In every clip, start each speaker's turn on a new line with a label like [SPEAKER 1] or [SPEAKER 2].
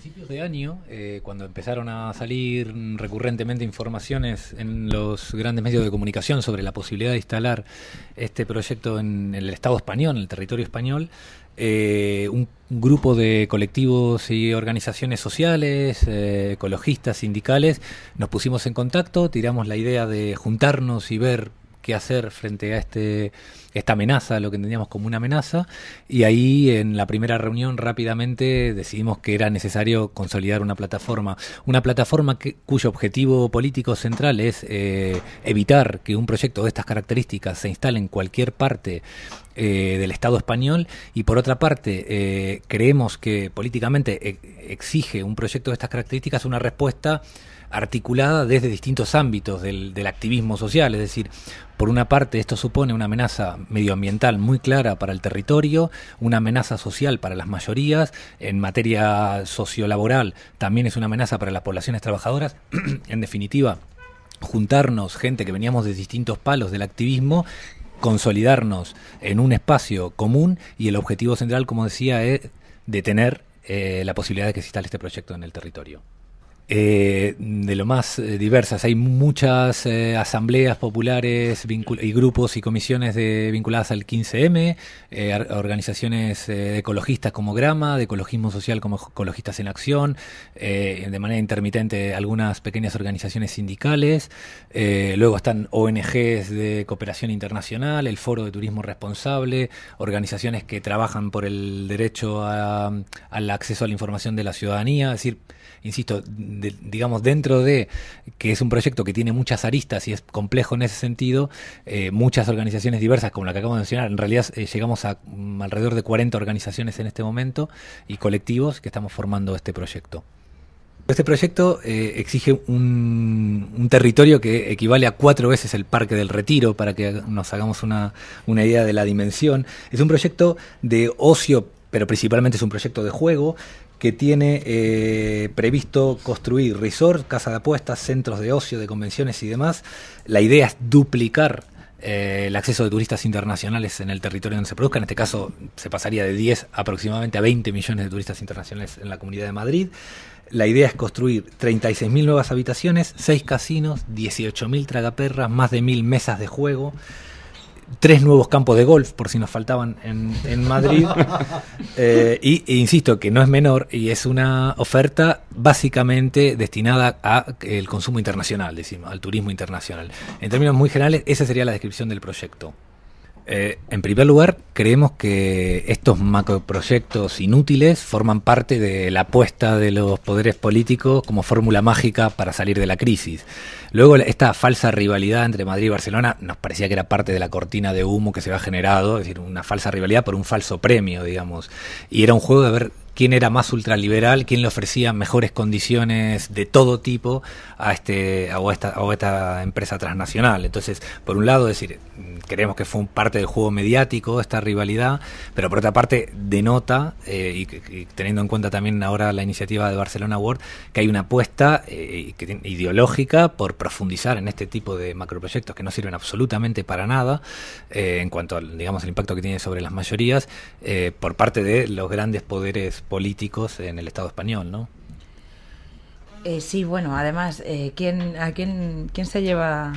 [SPEAKER 1] principios de año, eh, cuando empezaron a salir recurrentemente informaciones en los grandes medios de comunicación sobre la posibilidad de instalar este proyecto en, el Estado español, en el territorio español, eh, un grupo de colectivos y organizaciones sociales, eh, ecologistas, sindicales, nos pusimos en contacto, tiramos la idea de juntarnos y ver qué hacer frente a este esta amenaza, lo que entendíamos como una amenaza, y ahí en la primera reunión rápidamente decidimos que era necesario consolidar una plataforma, una plataforma cuyo objetivo político central es eh, evitar que un proyecto de estas características se instale en cualquier parte eh, del Estado español y por otra parte eh, creemos que políticamente e-, exige un proyecto de estas características una respuesta articulada desde distintos ámbitos del activismo social, es decir, por una parte esto supone una amenaza medioambiental muy clara para el territorio, una amenaza social para las mayorías, en materia sociolaboral también es una amenaza para las poblaciones trabajadoras, en definitiva juntarnos gente que veníamos de distintos palos del activismo consolidarnos en un espacio común y el objetivo central, como decía, es detener eh, la posibilidad de que se instale este proyecto en el territorio eh, de lo más eh, diversas. Hay muchas eh, asambleas populares y grupos y comisiones de, vinculadas al 15M, eh, organizaciones eh, ecologistas como Grama, de ecologismo social como Ecologistas en Acción, de manera intermitente algunas pequeñas organizaciones sindicales. luego están ONGs de cooperación internacional, el Foro de Turismo Responsable, organizaciones que trabajan por el derecho al acceso a la información de la ciudadanía. Es decir, insisto, digamos, dentro de que es un proyecto que tiene muchas aristas y es complejo en ese sentido, eh, muchas organizaciones diversas, como la que acabo de mencionar, en realidad eh, llegamos a mm, alrededor de 40 organizaciones en este momento y colectivos que estamos formando este proyecto. Este proyecto eh, exige un, un, territorio que equivale a cuatro veces el Parque del Retiro, para que nos hagamos una, una idea de la dimensión. Es un proyecto de ocio pero principalmente es un proyecto de juego que tiene eh, previsto construir resort, casa de apuestas, centros de ocio, de convenciones y demás. La idea es duplicar eh, el acceso de turistas internacionales en el territorio donde se produzca. En este caso se pasaría de 10 aproximadamente a 20 millones de turistas internacionales en la Comunidad de Madrid. La idea es construir 36.000 nuevas habitaciones, 6 casinos, 18.000 tragaperras, más de 1.000 mesas de juego tres nuevos campos de golf, por si nos faltaban en, en Madrid. Eh, y e insisto que no es menor y es una oferta básicamente destinada al eh, consumo internacional, decimos, al turismo internacional. En términos muy generales, esa sería la descripción del proyecto. Eh, en primer lugar, creemos que estos macroproyectos inútiles forman parte de la apuesta de los poderes políticos como fórmula mágica para salir de la crisis. Luego, esta falsa rivalidad entre Madrid y Barcelona nos parecía que era parte de la cortina de humo que se había generado, es decir, una falsa rivalidad por un falso premio, digamos. Y era un juego de ver quién era más ultraliberal, quién le ofrecía mejores condiciones de todo tipo a este a esta, esta empresa transnacional. Entonces, por un lado, decir, creemos que fue un parte del juego mediático esta rivalidad, pero por otra parte denota, eh, y, teniendo en cuenta también ahora la iniciativa de Barcelona World, que hay una apuesta eh, ideológica por profundizar en este tipo de macroproyectos que no sirven absolutamente para nada eh, en cuanto al digamos, el impacto que tiene sobre las mayorías por parte de los grandes poderes políticos en el Estado español, ¿no?
[SPEAKER 2] Eh, sí, bueno, además, eh, ¿quién, ¿a quién, quién se lleva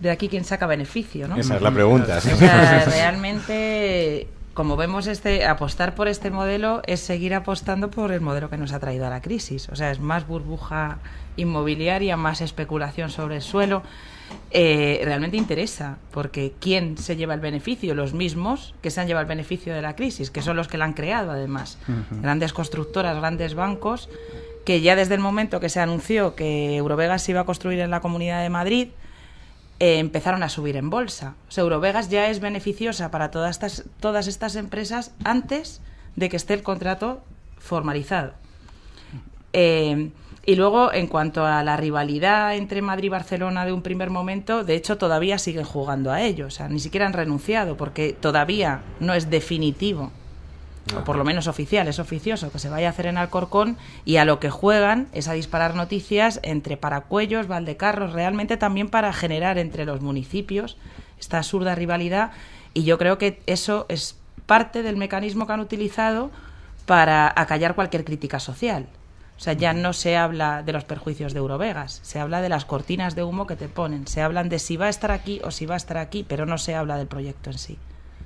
[SPEAKER 2] de aquí, quién saca beneficio? ¿no? Esa es la pregunta. realmente, como vemos, este apostar por este modelo es seguir apostando por el modelo que nos ha traído a la crisis. O sea, es más burbuja inmobiliaria, más especulación sobre el suelo. Eh, realmente interesa, porque ¿quién se lleva el beneficio? Los mismos que se han llevado el beneficio de la crisis, que son los que la han creado además. Grandes constructoras, grandes bancos, que ya desde el momento que se anunció que Eurovegas se iba a construir en la Comunidad de Madrid, eh, empezaron a subir en bolsa. O Eurovegas ya es beneficiosa para todas estas, todas estas empresas antes de que esté el contrato formalizado. Eh, y luego, en cuanto a la rivalidad entre Madrid y Barcelona de un primer momento, de hecho todavía siguen jugando a ello, o sea, ni siquiera han renunciado porque todavía no es definitivo o por lo menos oficial, es oficioso, que se vaya a hacer en Alcorcón y a lo que juegan es a disparar noticias entre Paracuellos, Valdecarros, realmente también para generar entre los municipios esta absurda rivalidad y yo creo que eso es parte del mecanismo que han utilizado para acallar cualquier crítica social. O sea, ya no se habla de los perjuicios de Eurovegas, se habla de las cortinas de humo que te ponen, se hablan de si va a estar aquí o si va a estar aquí, pero no se habla del proyecto en sí.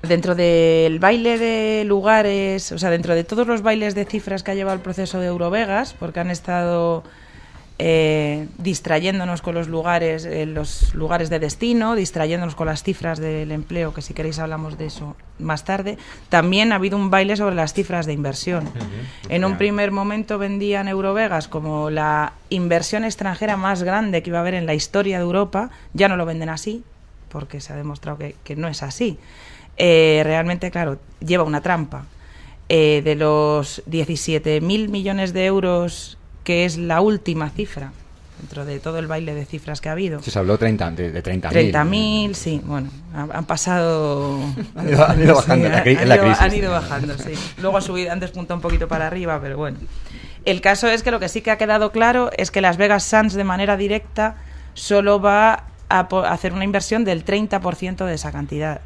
[SPEAKER 2] Dentro del baile de lugares, o sea, dentro de todos los bailes de cifras que ha llevado el proceso de Eurovegas, porque han estado eh, distrayéndonos con los lugares, eh, los lugares de destino, distrayéndonos con las cifras del empleo, que si queréis hablamos de eso más tarde. También ha habido un baile sobre las cifras de inversión. Pues en un primer momento vendían Eurovegas como la inversión extranjera más grande que iba a haber en la historia de Europa. Ya no lo venden así, porque se ha demostrado que, no es así. Eh, realmente, claro, lleva una trampa. de los 17.000 millones de euros que es la última cifra dentro de todo el baile de cifras que ha habido. Se
[SPEAKER 1] habló 30, de, 30.000.
[SPEAKER 2] 30.000, sí, bueno, han, pasado... han, ido, bajando la, crisis. Han ido bajando, sí. Luego ha subido, han despuntado un poquito para arriba, pero bueno. El caso es que lo que sí que ha quedado claro es que Las Vegas Sands de manera directa solo va a hacer una inversión del 30% de esa cantidad.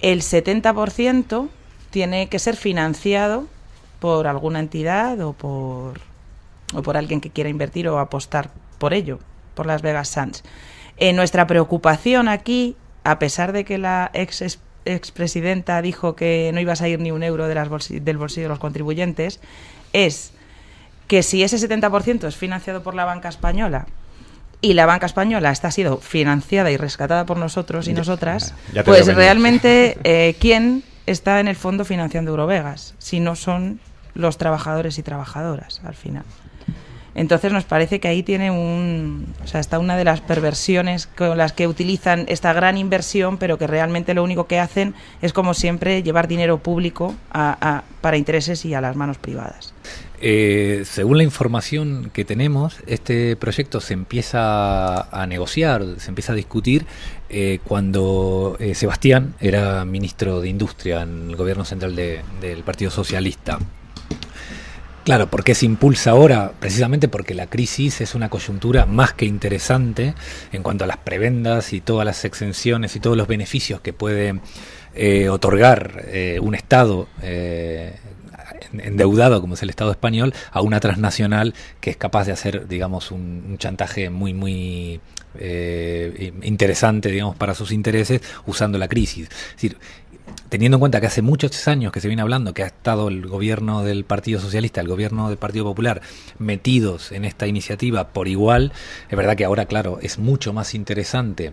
[SPEAKER 2] El 70% tiene que ser financiado por alguna entidad o por o por alguien que quiera invertir o apostar por ello, por las Vegas Sands. Eh, nuestra preocupación aquí, a pesar de que la ex expresidenta dijo que no ibas a ir ni un euro de las del bolsillo de los contribuyentes, es que si ese 70% es financiado por la banca española y la banca española está sido financiada y rescatada por nosotros y nosotras, pues realmente eh, quién está en el fondo financiando Eurovegas si no son los trabajadores y trabajadoras al final. Entonces nos parece que ahí tiene un, o sea, está una de las perversiones con las que utilizan esta gran inversión, pero que realmente lo único que hacen es, como siempre, llevar dinero público para intereses y a las manos privadas.
[SPEAKER 1] Eh, según la información que tenemos, este proyecto se empieza a negociar, se empieza a discutir eh, cuando eh, Sebastián era ministro de Industria en el gobierno central del Partido Socialista. Claro, porque se impulsa ahora, precisamente porque la crisis es una coyuntura más que interesante en cuanto a las prebendas y todas las exenciones y todos los beneficios que puede eh, otorgar eh, un Estado eh, endeudado como es el Estado español a una transnacional que es capaz de hacer, digamos, un, chantaje muy, muy interesante, digamos, para sus intereses usando la crisis. Es decir, teniendo en cuenta que hace muchos años que se viene hablando que ha estado el gobierno del Partido Socialista, el gobierno del Partido Popular metidos en esta iniciativa por igual, es verdad que ahora, claro, es mucho más interesante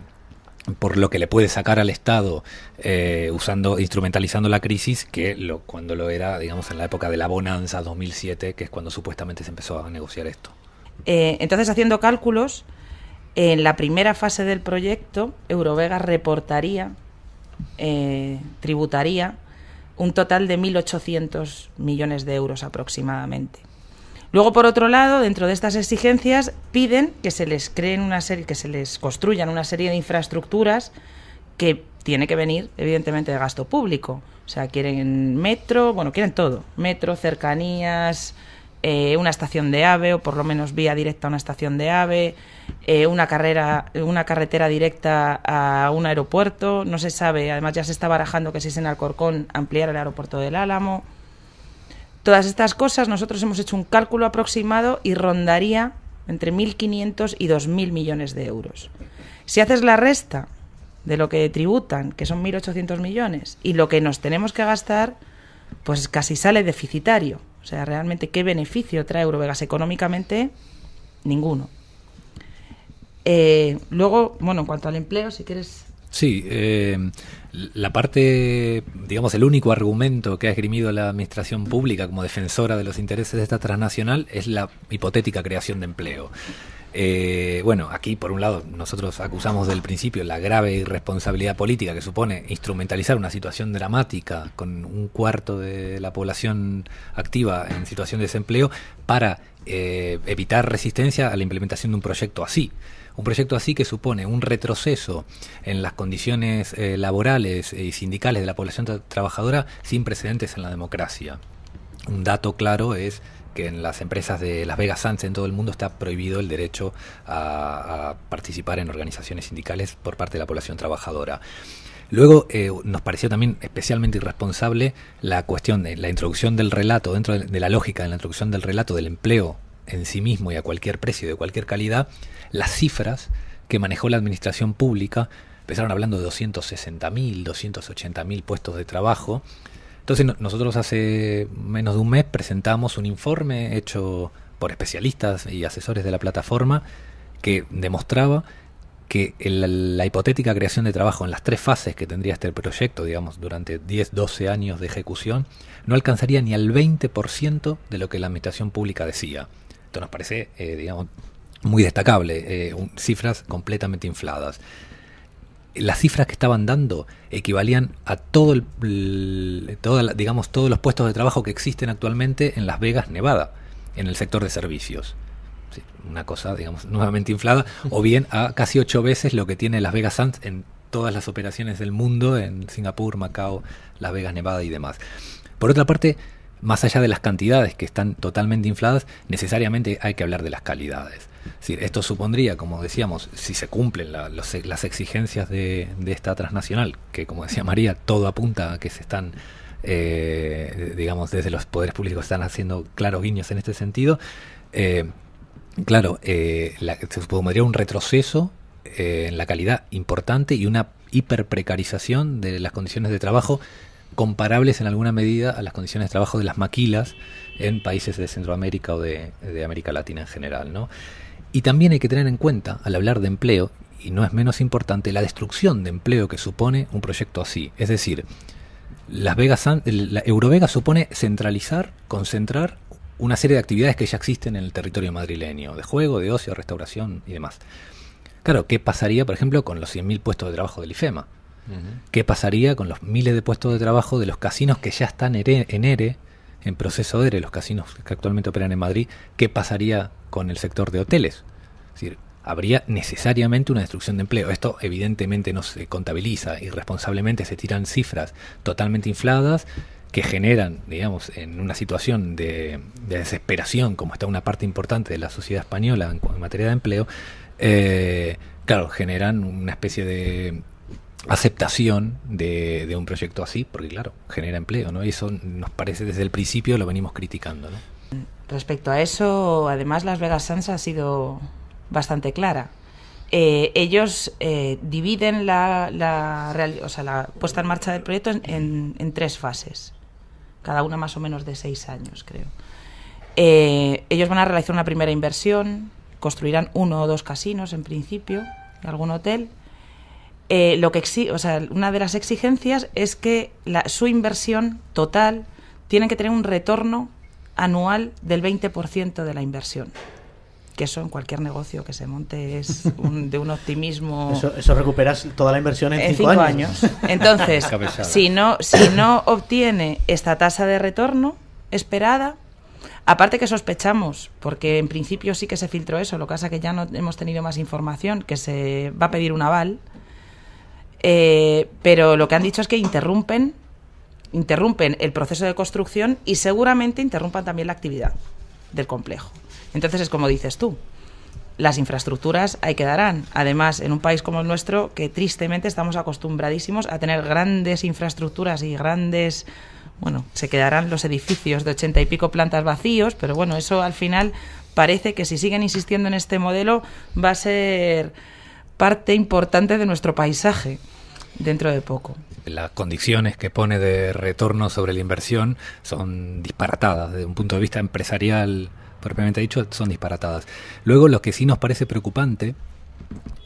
[SPEAKER 1] por lo que le puede sacar al Estado eh, instrumentalizando la crisis que cuando lo era digamos en la época de la bonanza 2007 que es cuando supuestamente se empezó a negociar esto
[SPEAKER 2] eh, entonces haciendo cálculos en la primera fase del proyecto Eurovega reportaría eh, tributaría un total de 1.800 millones de euros aproximadamente. Luego, por otro lado, dentro de estas exigencias piden que se les creen una serie, que se les construyan una serie de infraestructuras que tiene que venir, evidentemente, de gasto público. O sea, quieren metro, bueno, quieren todo. Metro, cercanías, eh, una estación de AVE o por lo menos vía directa a una estación de AVE, eh, una, carrera, una carretera directa a un aeropuerto, no se sabe, además ya se está barajando que se es en Alcorcón ampliar el aeropuerto del Álamo. Todas estas cosas nosotros hemos hecho un cálculo aproximado y rondaría entre 1.500 y 2.000 millones de euros. Si haces la resta de lo que tributan, que son 1.800 millones, y lo que nos tenemos que gastar, pues casi sale deficitario. O sea, realmente, ¿qué beneficio trae Eurovegas económicamente? Ninguno. Eh, luego, bueno, en cuanto al empleo, si quieres
[SPEAKER 1] Sí, eh, la parte, digamos, el único argumento que ha esgrimido la administración pública como defensora de los intereses de esta transnacional es la hipotética creación de empleo. Eh, bueno, aquí por un lado nosotros acusamos del principio la grave irresponsabilidad política que supone instrumentalizar una situación dramática con un cuarto de la población activa en situación de desempleo para eh, evitar resistencia a la implementación de un proyecto así. Un proyecto así que supone un retroceso en las condiciones eh, laborales y sindicales de la población trabajadora sin precedentes en la democracia. Un dato claro es en las empresas de Las Vegas Sands en todo el mundo está prohibido el derecho a, participar en organizaciones sindicales por parte de la población trabajadora. Luego eh, nos pareció también especialmente irresponsable la cuestión de eh, la introducción del relato, dentro de, la lógica de la introducción del relato del empleo en sí mismo y a cualquier precio de cualquier calidad, las cifras que manejó la administración pública empezaron hablando de 260.000, 280.000 puestos de trabajo entonces nosotros hace menos de un mes presentamos un informe hecho por especialistas y asesores de la plataforma que demostraba que la hipotética creación de trabajo en las tres fases que tendría este proyecto, digamos, durante 10, 12 años de ejecución, no alcanzaría ni al 20% de lo que la administración pública decía. Esto nos parece, eh, digamos, muy destacable, eh, cifras completamente infladas las cifras que estaban dando equivalían a todo el, digamos, todos los puestos de trabajo que existen actualmente en Las Vegas, Nevada, en el sector de servicios. una cosa, digamos, nuevamente inflada, o bien a casi ocho veces lo que tiene Las Vegas Sands en todas las operaciones del mundo, en Singapur, Macao, Las Vegas, Nevada y demás. Por otra parte, más allá de las cantidades que están totalmente infladas, necesariamente hay que hablar de las calidades esto supondría, como decíamos, si se cumplen las exigencias de, esta transnacional, que como decía María, todo apunta a que se están, eh, digamos, desde los poderes públicos están haciendo claros guiños en este sentido. Eh, claro, eh, se supondría un retroceso en la calidad importante y una hiperprecarización de las condiciones de trabajo comparables en alguna medida a las condiciones de trabajo de las maquilas en países de Centroamérica o de, de América Latina en general, ¿no? Y también hay que tener en cuenta, al hablar de empleo, y no es menos importante, la destrucción de empleo que supone un proyecto así. Es decir, las Vegas, la Eurovega supone centralizar, concentrar una serie de actividades que ya existen en el territorio madrileño, de juego, de ocio, restauración y demás. Claro, ¿qué pasaría, por ejemplo, con los 100.000 puestos de trabajo del IFEMA? ¿Qué pasaría con los miles de puestos de trabajo de los casinos que ya están en ERE, en proceso de ERE, los casinos que actualmente operan en Madrid? ¿Qué pasaría con el sector de hoteles. habría necesariamente una destrucción de empleo. Esto evidentemente no se contabiliza, irresponsablemente se tiran cifras totalmente infladas que generan, digamos, en una situación de, desesperación, como está una parte importante de la sociedad española en, materia de empleo, eh, claro, generan una especie de aceptación de, de, un proyecto así, porque claro, genera empleo, ¿no? Y eso nos parece desde el principio lo venimos criticando, ¿no?
[SPEAKER 2] Respecto a eso, además Las Vegas Sands ha sido bastante clara. Eh, ellos eh, dividen la, la, puesta en marcha del proyecto en, tres fases, cada una más o menos de seis años, creo. Eh, ellos van a realizar una primera inversión, construirán uno o dos casinos en principio, algún hotel. lo que o sea, una de las exigencias es que la, su inversión total tiene que tener un retorno anual del 20% de la inversión que eso en cualquier negocio que se monte es de un optimismo.
[SPEAKER 1] Eso, recuperas toda la inversión en, cinco, años. Entonces, si no,
[SPEAKER 2] si no obtiene esta tasa de retorno esperada, aparte que sospechamos, porque en principio sí que se filtró eso, lo que pasa que ya no hemos tenido más información, que se va a pedir un aval, eh, pero lo que han dicho es que interrumpen interrumpen el proceso de construcción y seguramente interrumpan también la actividad del complejo. Entonces es como dices tú, las infraestructuras ahí quedarán. Además, en un país como el nuestro, que tristemente estamos acostumbradísimos a tener grandes infraestructuras y grandes... Bueno, se quedarán los edificios de ochenta y pico plantas vacíos, pero bueno, eso al final parece que si siguen insistiendo en este modelo va a ser parte importante de nuestro paisaje dentro de poco.
[SPEAKER 1] Las condiciones que pone de retorno sobre la inversión son disparatadas desde un punto de vista empresarial propiamente dicho, son disparatadas. Luego, lo que sí nos parece preocupante,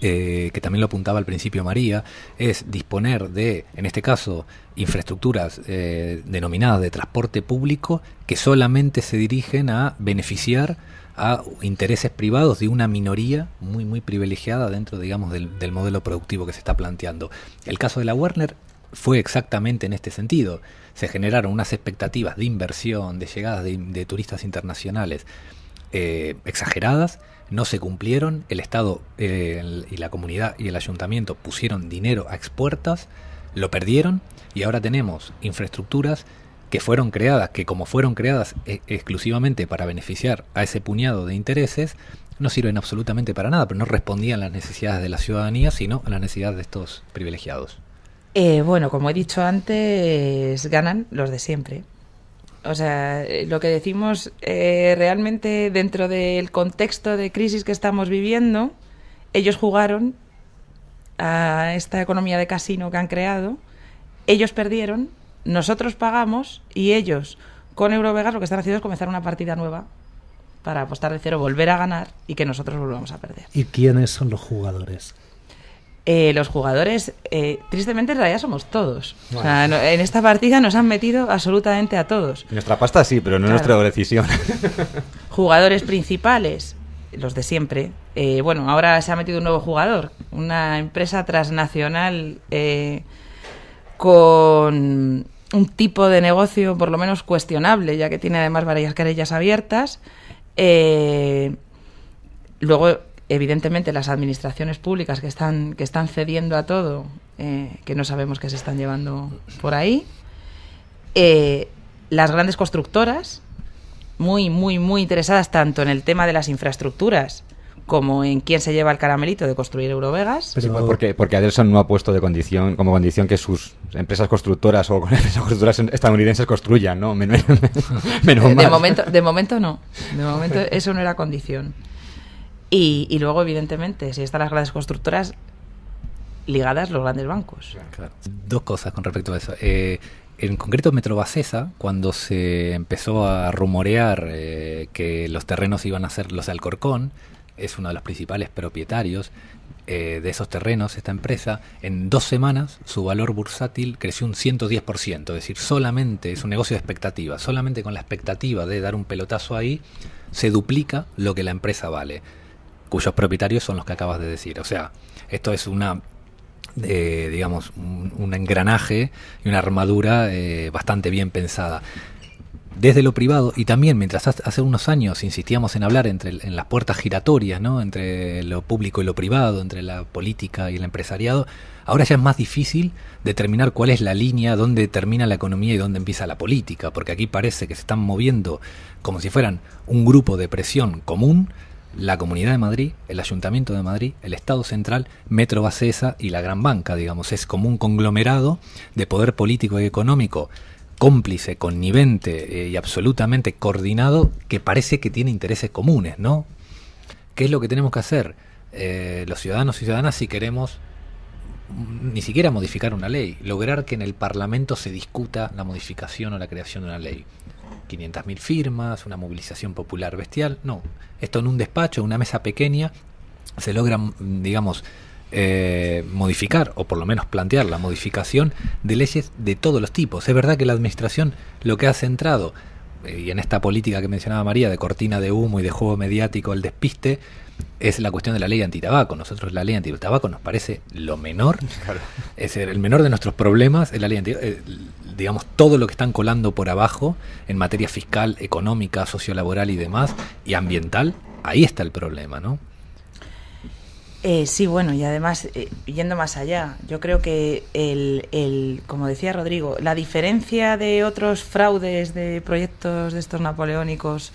[SPEAKER 1] eh, que también lo apuntaba al principio María, es disponer de, en este caso, infraestructuras eh, denominadas de transporte público que solamente se dirigen a beneficiar a intereses privados de una minoría muy muy privilegiada dentro digamos del, modelo productivo que se está planteando. El caso de la Werner fue exactamente en este sentido. Se generaron unas expectativas de inversión, de llegadas de, turistas internacionales eh, exageradas, no se cumplieron, el Estado eh, y la comunidad y el ayuntamiento pusieron dinero a expuertas, lo perdieron y ahora tenemos infraestructuras que fueron creadas, que como fueron creadas eh, exclusivamente para beneficiar a ese puñado de intereses, no sirven absolutamente para nada, pero no respondían a las necesidades de la ciudadanía, sino a las necesidades de estos privilegiados.
[SPEAKER 2] Eh, bueno, como he dicho antes, ganan los de siempre. O sea, eh, lo que decimos realmente dentro del contexto de crisis que estamos viviendo, ellos jugaron a esta economía de casino que han creado, ellos perdieron nosotros pagamos y ellos con Eurovegas lo que están haciendo es comenzar una partida nueva para apostar de cero, volver a ganar y que nosotros volvamos a perder.
[SPEAKER 1] ¿Y quiénes son los jugadores?
[SPEAKER 2] Eh, los jugadores, eh, tristemente en realidad somos todos. en esta partida nos han metido absolutamente a todos.
[SPEAKER 1] Nuestra pasta sí, pero no es nuestra decisión.
[SPEAKER 2] jugadores principales, los de siempre. Eh, bueno, ahora se ha metido un nuevo jugador, una empresa transnacional con un tipo de negocio por lo menos cuestionable, ya que tiene además varias querellas abiertas. Eh, luego, evidentemente, las administraciones públicas que están, que están cediendo a todo, eh, que no sabemos qué se están llevando por ahí. Eh, las grandes constructoras, muy, muy, muy interesadas tanto en el tema de las infraestructuras como en quién se lleva el caramelito de construir Eurovegas.
[SPEAKER 1] porque, porque Adelson no ha puesto de condición como condición que sus empresas constructoras o empresas constructoras estadounidenses construyan, ¿no? Menos, mal. De momento,
[SPEAKER 2] de momento no. De momento eso no era condición. Y, luego, evidentemente, si están las grandes constructoras ligadas los grandes bancos.
[SPEAKER 1] Dos cosas con respecto a eso. Eh, en concreto, Metrobacesa, cuando se empezó a rumorear eh, que los terrenos iban a ser los de Alcorcón, es uno de los principales propietarios eh, de esos terrenos, esta empresa, en dos semanas su valor bursátil creció un 110%, es decir, solamente es un negocio de expectativa, solamente con la expectativa de dar un pelotazo ahí, se duplica lo que la empresa vale, cuyos propietarios son los que acabas de decir. O sea, esto es una eh, digamos, un, engranaje y una armadura eh, bastante bien pensada desde lo privado y también mientras hace unos años insistíamos en hablar entre, en las puertas giratorias, ¿no? entre lo público y lo privado, entre la política y el empresariado, ahora ya es más difícil determinar cuál es la línea dónde termina la economía y dónde empieza la política, porque aquí parece que se están moviendo como si fueran un grupo de presión común la Comunidad de Madrid, el Ayuntamiento de Madrid, el Estado Central, Metro Bacesa y la Gran Banca, digamos, es como un conglomerado de poder político y económico cómplice, connivente eh, y absolutamente coordinado que parece que tiene intereses comunes, ¿no? ¿Qué es lo que tenemos que hacer eh, los ciudadanos y ciudadanas si queremos mm, ni siquiera modificar una ley, lograr que en el Parlamento se discuta la modificación o la creación de una ley? 500.000 firmas, una movilización popular bestial, no. Esto en un despacho, en una mesa pequeña, se logran, mm, digamos, eh, modificar, o por lo menos plantear la modificación de leyes de todos los tipos. Es verdad que la Administración lo que ha centrado, eh, y en esta política que mencionaba María, de cortina de humo y de juego mediático, el despiste, es la cuestión de la ley antitabaco. Nosotros la ley antitabaco nos parece lo menor, es el menor de nuestros problemas, es la ley eh, digamos, todo lo que están colando por abajo en materia fiscal, económica, sociolaboral y demás, y ambiental, ahí está el problema, ¿no?
[SPEAKER 2] Eh, sí, bueno, y además, eh, yendo más allá, yo creo que, el, el, como decía Rodrigo, la diferencia de otros fraudes de proyectos de estos napoleónicos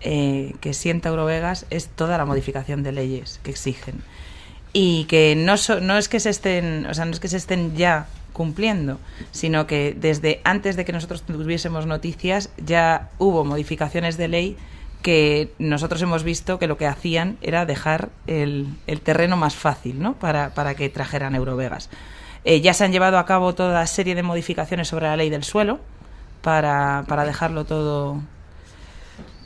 [SPEAKER 2] eh, que sienta Eurovegas es toda la modificación de leyes que exigen. Y que no, no, es que se estén, o sea, no es que se estén ya cumpliendo, sino que desde antes de que nosotros tuviésemos noticias ya hubo modificaciones de ley que nosotros hemos visto que lo que hacían era dejar el, terreno más fácil ¿no? para, que trajeran Eurovegas. Eh, ya se han llevado a cabo toda serie de modificaciones sobre la ley del suelo para, dejarlo todo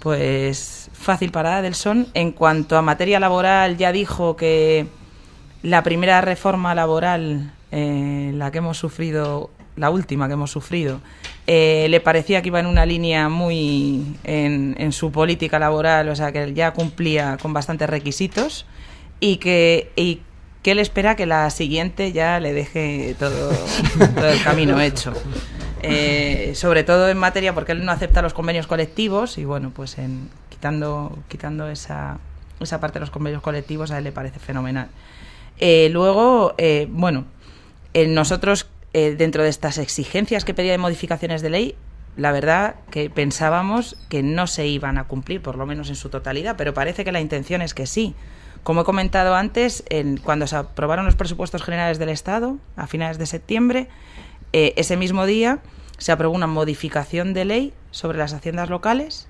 [SPEAKER 2] pues fácil para Adelson. En cuanto a materia laboral, ya dijo que la primera reforma laboral, eh, la que hemos sufrido la última que hemos sufrido, eh, le parecía que iba en una línea muy en, su política laboral, o sea, que ya cumplía con bastantes requisitos y que, él espera que la siguiente ya le deje todo, el camino hecho. Eh, sobre todo en materia, porque él no acepta los convenios colectivos y bueno, pues en, quitando, quitando esa, esa parte de los convenios colectivos a él le parece fenomenal. Eh, luego, bueno, nosotros eh, dentro de estas exigencias que pedía de modificaciones de ley, la verdad que pensábamos que no se iban a cumplir, por lo menos en su totalidad, pero parece que la intención es que sí. Como he comentado antes, en, cuando se aprobaron los presupuestos generales del Estado, a finales de septiembre, eh, ese mismo día se aprobó una modificación de ley sobre las haciendas locales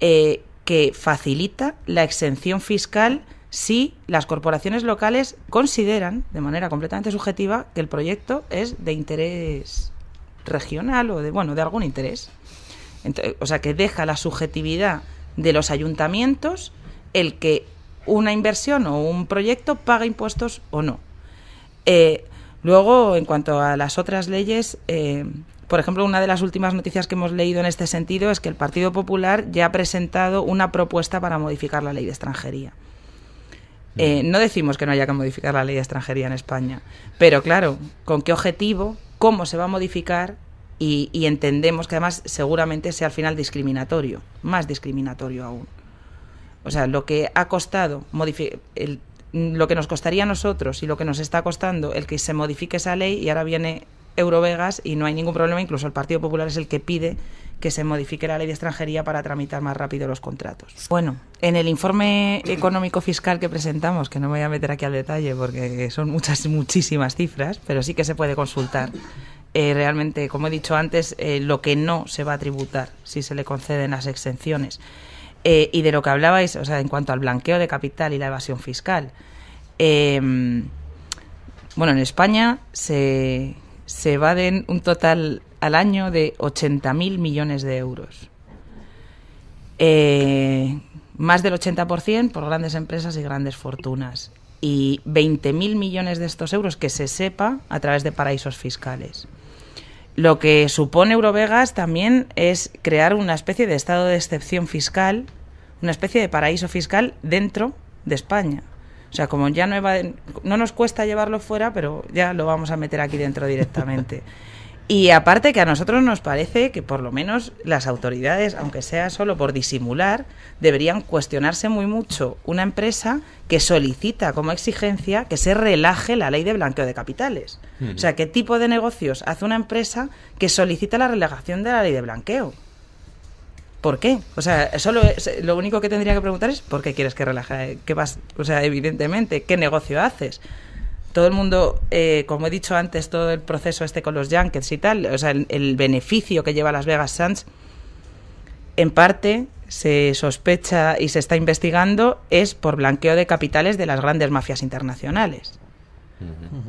[SPEAKER 2] eh, que facilita la exención fiscal si las corporaciones locales consideran, de manera completamente subjetiva, que el proyecto es de interés regional o de, bueno, de algún interés. o sea, que deja la subjetividad de los ayuntamientos el que una inversión o un proyecto paga impuestos o no. Eh, luego, en cuanto a las otras leyes, eh, por ejemplo, una de las últimas noticias que hemos leído en este sentido es que el Partido Popular ya ha presentado una propuesta para modificar la ley de extranjería. Eh, no decimos que no haya que modificar la ley de extranjería en España, pero claro, ¿con qué objetivo? ¿Cómo se va a modificar? Y, entendemos que además seguramente sea al final discriminatorio, más discriminatorio aún. O sea, lo que ha costado lo que nos costaría a nosotros y lo que nos está costando el que se modifique esa ley y ahora viene Eurovegas y no hay ningún problema, incluso el Partido Popular es el que pide que se modifique la ley de extranjería para tramitar más rápido los contratos. Bueno, en el informe económico fiscal que presentamos, que no me voy a meter aquí al detalle porque son muchas, muchísimas cifras, pero sí que se puede consultar. Eh, realmente, como he dicho antes, eh, lo que no se va a tributar si se le conceden las exenciones. Eh, y de lo que hablabais, o sea, en cuanto al blanqueo de capital y la evasión fiscal. Em, bueno, en España se, se evaden un total al año de 80.000 millones de euros. Eh, más del 80% por grandes empresas y grandes fortunas. Y 20.000 millones de estos euros que se sepa a través de paraísos fiscales. Lo que supone Eurovegas también es crear una especie de estado de excepción fiscal, una especie de paraíso fiscal dentro de España. O sea, como ya no nos cuesta llevarlo fuera, pero ya lo vamos a meter aquí dentro directamente. Y aparte que a nosotros nos parece que por lo menos las autoridades, aunque sea solo por disimular, deberían cuestionarse muy mucho una empresa que solicita como exigencia que se relaje la ley de blanqueo de capitales. O sea, ¿qué tipo de negocios hace una empresa que solicita la relajación de la ley de blanqueo? ¿Por qué? O sea, solo lo único que tendría que preguntar es ¿por qué quieres que relaje? ¿Qué vas? O sea, evidentemente, ¿qué negocio haces? todo el mundo, eh, como he dicho antes, todo el proceso este con los Junkets y tal, o sea, el, beneficio que lleva Las Vegas Sands, en parte se sospecha y se está investigando es por blanqueo de capitales de las grandes mafias internacionales.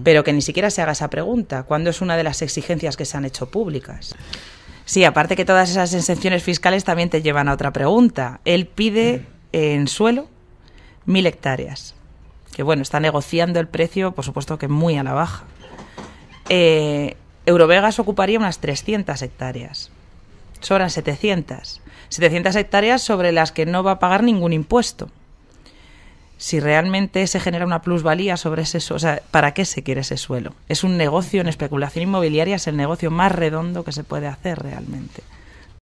[SPEAKER 2] Pero que ni siquiera se haga esa pregunta, ¿Cuándo es una de las exigencias que se han hecho públicas. Sí, aparte que todas esas exenciones fiscales también te llevan a otra pregunta. Él pide mm. en suelo mil hectáreas que bueno, está negociando el precio, por supuesto que muy a la baja. Eh, Eurovegas ocuparía unas 300 hectáreas. Sobran 700. 700 hectáreas sobre las que no va a pagar ningún impuesto. Si realmente se genera una plusvalía sobre ese suelo, o sea, ¿para qué se quiere ese suelo? Es un negocio en especulación inmobiliaria, es el negocio más redondo que se puede hacer realmente.